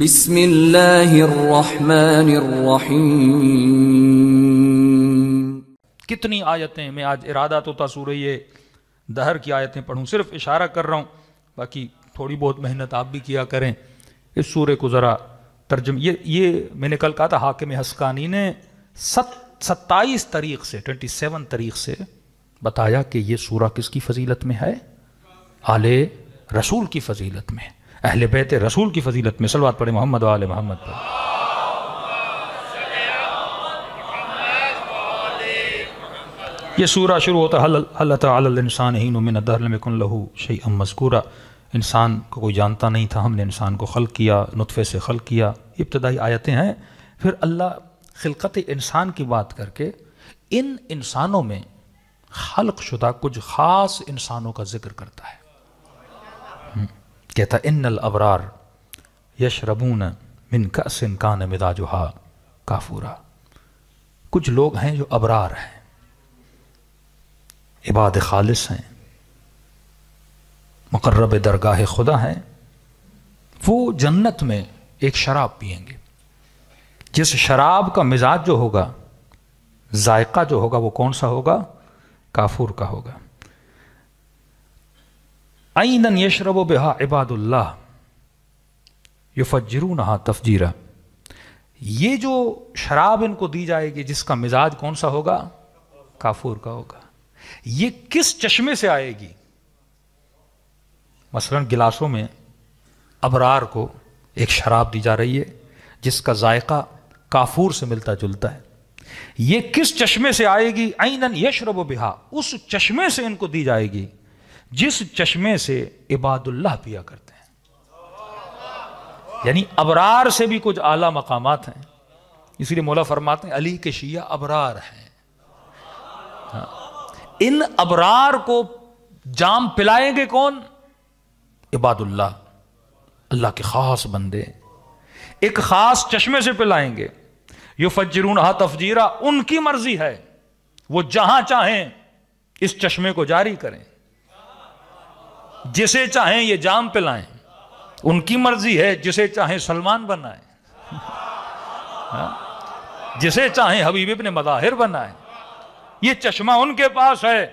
बिस्मिल्लाहिर्रहमानिर्रहीम कितनी आयतें मैं आज इरादा तो था सूर्य दहर की आयतें पढ़ूं सिर्फ इशारा कर रहा हूँ बाकी थोड़ी बहुत मेहनत आप भी किया करें इस सूर्य को ज़रा तर्जम ये ये मैंने कल कहा था हाकिम हस्कानी ने सत सत्ताईस तारीख से ट्वेंटी सेवन तारीख से बताया कि ये सूरा किसकी फजीलत में है आले रसूल की फजीलत में है अहल बैत रसूल की फजीलत में सलवात पढ़े मोहम्मद वाल मोहम्मद पर यह सूरा शुरू होता हल हल इंसान ही नुमिन लहू शही अम मजकूरा इंसान को कोई जानता नहीं था हमने इंसान को खल किया नुतफ़े से खल किया इब्तदाई आयतें हैं फिर अल्लाह खिलकत इंसान की बात करके इन इंसानों में खलक शुदा कुछ ख़ास इंसानों का जिक्र करता है कहता इन्नल अबरार यशरबून मिन कसिन कान मिदाजुहा काफूरा कुछ लोग हैं जो अबरार हैं इबाद खालिस हैं मकरब दरगाह खुदा हैं वो जन्नत में एक शराब पियेंगे जिस शराब का मिजाज जो होगा जायका जो होगा वो कौन सा होगा काफूर का होगा आईन यशरब बेहा इबादुल्ला युफजरू नहा तफजीरा ये जो शराब इनको दी जाएगी जिसका मिजाज कौन सा होगा काफूर का होगा ये किस चश्मे से आएगी मसलन गिलासों में अबरार को एक शराब दी जा रही है जिसका जायका काफूर से मिलता जुलता है ये किस चश्मे से आएगी आइनन यशरब बिहा उस चश्मे से इनको दी जाएगी जिस चश्मे से इबादुल्लाह पिया करते हैं यानी अबरार से भी कुछ आला मकाम हैं इसलिए मौला फरमाते हैं अली के शिया अबरार हैं हाँ। इन अबरार को जाम पिलाएंगे कौन इबादुल्लाह अल्लाह के खास बंदे एक खास चश्मे से पिलाएंगे यो फजरून हा तफजीरा उनकी मर्जी है वो जहां चाहें इस चश्मे को जारी करें जिसे चाहें ये जाम पिलाएं उनकी मर्जी है जिसे चाहें सलमान बनाए हाँ? जिसे चाहें हबीब इबन मदाहिर बनाए ये चश्मा उनके पास है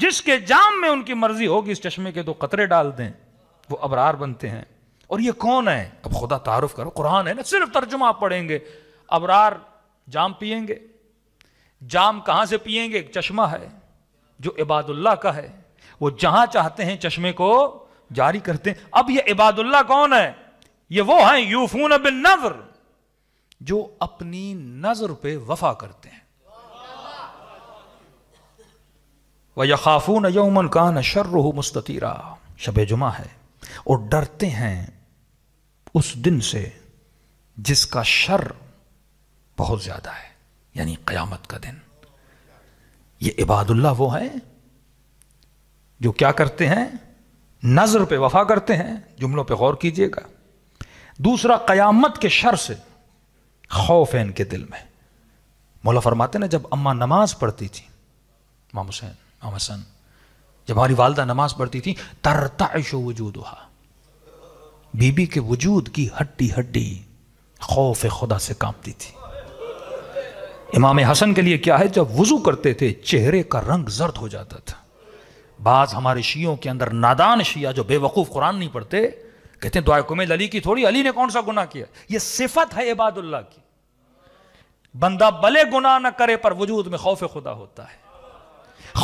जिसके जाम में उनकी मर्जी होगी इस चश्मे के दो कतरे डाल दें वो अबरार बनते हैं और ये कौन है अब खुदा तारुफ करो कुरान है ना सिर्फ तर्जुमा पढ़ेंगे अबरार जाम पियेंगे जाम कहां से पियेंगे एक चश्मा है जो इबादुल्ला का है वो जहां चाहते हैं चश्मे को जारी करते हैं अब ये इबादुल्ला कौन है ये वो हैं यूफून बिन नजर जो अपनी नजर पे वफा करते हैं वह खाफून यौमन कान शर्र मुस्ततीरा शब जुमा है और डरते हैं उस दिन से जिसका शर बहुत ज्यादा है यानी कयामत का दिन ये इबादुल्ला वो है जो क्या करते हैं नज़र पे वफा करते हैं जुमलों पे गौर कीजिएगा दूसरा क़यामत के शर से खौफ है इनके दिल में मौला फरमाते ना जब अम्मा नमाज़ पढ़ती थी माम हुसैन माम हसन जब हमारी वालदा नमाज़ पढ़ती थी तरताइश वजूद हुआ बीबी के वजूद की हड्डी हड्डी खौफ खुदा से कांपती थी इमाम हसन के लिए क्या है जब वज़ू करते थे चेहरे का रंग जर्द हो जाता था बाज़ हमारे शीयों के अंदर नादान शिया जो बेवकूफ़ कुरान नहीं पढ़ते कहते हैं दुआ कुमेल अली की थोड़ी अली ने कौन सा गुना किया ये सिफत है इबादुल्ला की बंदा भले गुना ना करे पर वजूद में खौफ खुदा होता है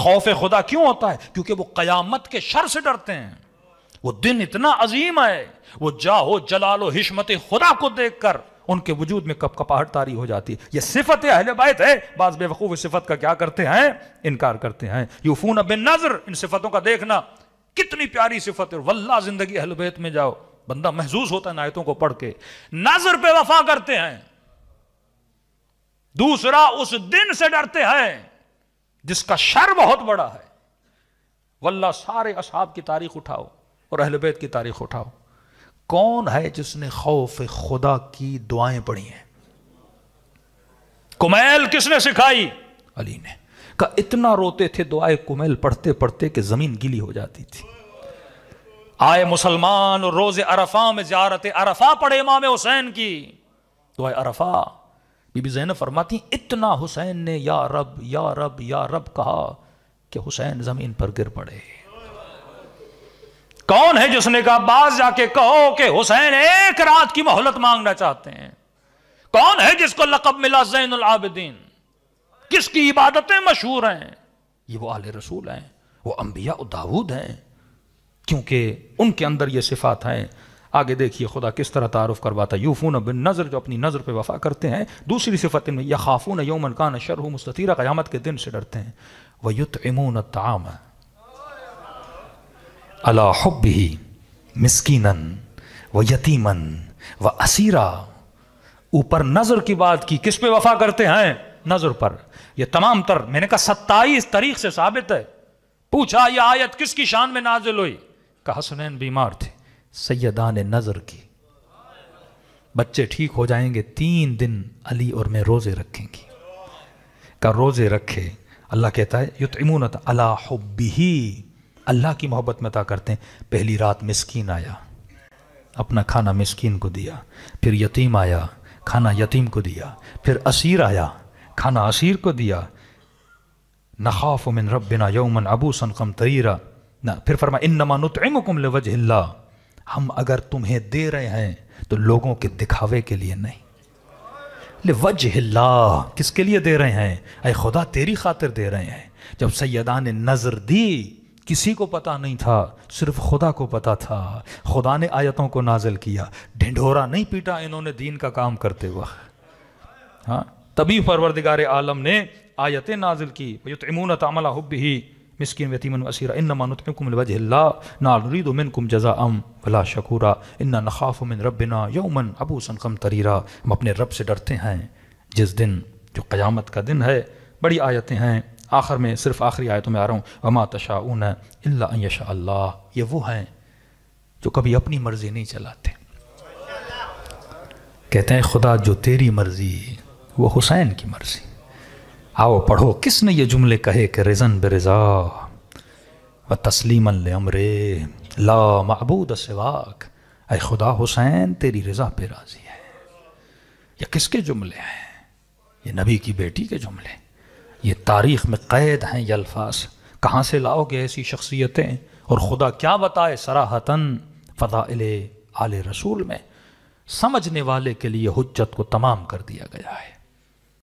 खौफ खुदा क्यों होता है क्योंकि वो क़यामत के शर से डरते हैं वो दिन इतना अजीम है वो जाहो जलालो हिशमत खुदा को देख कर उनके वजूद में कप कपाहट तारी हो जाती है यह सिफत अहल बायत है बाज़ बेवकूफ़ सिफत का क्या करते हैं इनकार करते हैं यूफून अब नजर इन सिफतों का देखना कितनी प्यारी सिफत है वल्ला ज़िंदगी अहल बैत में जाओ बंदा महजूस होता है नायतों को पढ़ के नजर पे वफा करते हैं दूसरा उस दिन से डरते हैं जिसका शर बहुत बड़ा है वल्ला सारे अशाब की तारीख उठाओ और अहलबैत की तारीख उठाओ कौन है जिसने खौफ खुदा की दुआएं पढ़ी हैं कुमैल किसने सिखाई अली ने कहा इतना रोते थे दुआए कुमैल पढ़ते पढ़ते कि जमीन गिली हो जाती थी आए मुसलमान और रोज अरफा में जारत अरफा पढ़े इमाम हुसैन की दुआ अरफा बीबी जैन फरमाती इतना हुसैन ने या रब या रब या रब कहा कि हुसैन जमीन पर गिर पड़े कौन है जिसने कहा बाज जाके कहो कि हुसैन एक रात की मोहलत मांगना चाहते हैं कौन है जिसको लकब मिला जैन आबिदीन किसकी इबादतें मशहूर हैं ये वो आले रसूल हैं वो अम्बिया दाऊद हैं क्योंकि उनके अंदर ये सिफात हैं आगे देखिए खुदा किस तरह तारुफ करवाता है यूफून बिन नज़र जो अपनी नज़र पर वफ़ा करते हैं दूसरी सिफत इनमें यह खाफून यौमन कान शर मुस्तरा क़्यामत के दिन से डरते हैं वह युत इमून ताम है हब ही मिसकिन व यतीमन व असीरा ऊपर नज़र की बात की किस पे वफा करते हैं नज़र पर यह तमाम तर मैंने कहा सत्ताईस तारीख से साबित है पूछा यह आयत किसकी शान में नाजिल हुई कहा सुनैन बीमार थे सैदान नज़र की बच्चे ठीक हो जाएंगे तीन दिन अली और मैं रोज़े रखेंगी का रोज़े रखे अल्लाह कहता है युतमूनत अला हब्बी अल्लाह की मोहब्बत में अता करते हैं पहली रात मिसकीन आया अपना खाना मिसकीन को दिया फिर यतीम आया खाना यतीम को दिया फिर असीर आया खाना असीर को दिया नखाफ मिन रबिना यौमन अबू सनकम तरीरा ना फिर फरमा इन नमानुतमकुम लवजहिल्ला हम अगर तुम्हें दे रहे हैं तो लोगों के दिखावे के लिए नहीं ले वज हिल्ला किसके लिए दे रहे हैं अरे खुदा तेरी खातिर दे रहे हैं जब सैदा ने नज़र दी किसी को पता नहीं था सिर्फ खुदा को पता था खुदा ने आयतों को नाजल किया ढिंढोरा नहीं पीटा इन्होंने दीन का काम करते वक्त हाँ तभी फरवरदिगार आलम ने आयतें नाजिल की युतमून तमला हब ही मिसकिन वतीमन वसीरा इन उमिन कुम जजा अम भला शकूरा इन्ना नखाफ मिन रबिना यौमन अबू सनकम तरीरा हम अपने रब से डरते हैं जिस दिन जो क़यामत का दिन है बड़ी आयतें हैं आखिर में सिर्फ आखिरी आयतों में आ रहा हूँ अमा तशा ऊन अशा अल्लाह ये वो हैं जो कभी अपनी मर्ज़ी नहीं चलाते कहते हैं खुदा जो तेरी मर्ज़ी वो हुसैन की मर्ज़ी आओ पढ़ो किसने ये जुमले कहे कि रिजन बेरजा व तस्लीम अमरे ला मबूद सिवाक अ खुदा हुसैन तेरी रज़ा पे राज़ी है यह किसके जुमले हैं ये नबी की बेटी के जुमले हैं ये तारीख़ में क़ैद हैं ये अल्फाज कहाँ से लाओगे ऐसी शख्सियतें और खुदा क्या बताए सराहतन फ़दाइल आले रसूल में समझने वाले के लिए हजत को तमाम कर दिया गया है